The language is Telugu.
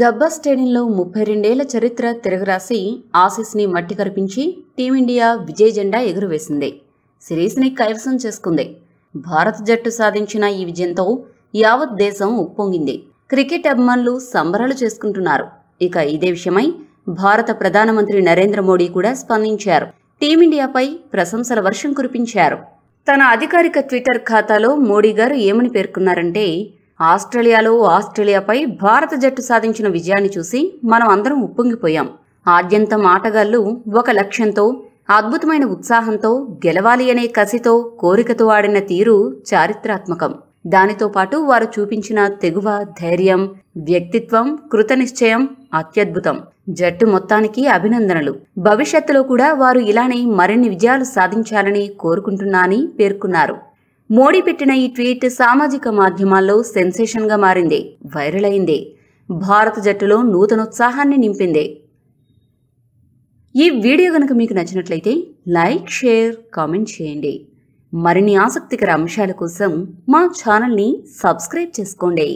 గబ్బా స్టేడియంలో ముప్పై రెండేళ్ల చరిత్ర తిరగరాసి ఆసీస్ని మట్టి కరిపించి టీమిండియా విజయ జెండా ఎగురవేసింది సిరీస్ని కైవసం చేసుకుంది భారత జట్టు సాధించిన ఈ విజయంతో యావత్ దేశం ఉప్పొంగింది క్రికెట్ అభిమానులు సంబరాలు చేసుకుంటున్నారు ఇక ఇదే విషయమై భారత ప్రధానమంత్రి నరేంద్ర మోడీ కూడా స్పందించారు టీమిండియాపై ప్రశంసల వర్షం కురిపించారు తన అధికారిక ట్విట్టర్ ఖాతాలో మోడీ గారు ఏమని పేర్కొన్నారంటే ఆస్ట్రేలియాలో ఆస్ట్రేలియాపై భారత జట్టు సాధించిన విజయాన్ని చూసి మనం అందరం ఉప్పొంగిపోయాం ఆద్యంతం ఆటగాళ్లు ఒక లక్ష్యంతో అద్భుతమైన ఉత్సాహంతో గెలవాలి అనే కసితో కోరికతో ఆడిన తీరు చారిత్రాత్మకం దానితో పాటు వారు చూపించిన తెగువ ధైర్యం వ్యక్తిత్వం కృతనిశ్చయం అత్యద్భుతం జట్టు మొత్తానికి అభినందనలు భవిష్యత్తులో కూడా వారు ఇలానే మరిన్ని విజయాలు సాధించాలని కోరుకుంటున్నా పేర్కొన్నారు మోడీ పెట్టిన ఈ ట్వీట్ సామాజిక మాధ్యమాల్లో సెన్సేషన్గా మారింది వైరల్ అయింది భారత జట్టులో నూతనోత్సాహాన్ని నింపింది ఈ వీడియో గనుక మీకు నచ్చినట్లయితే లైక్ షేర్ కామెంట్ చేయండి మరిన్ని ఆసక్తికర అంశాల కోసం మా ఛానల్ని సబ్స్క్రైబ్ చేసుకోండి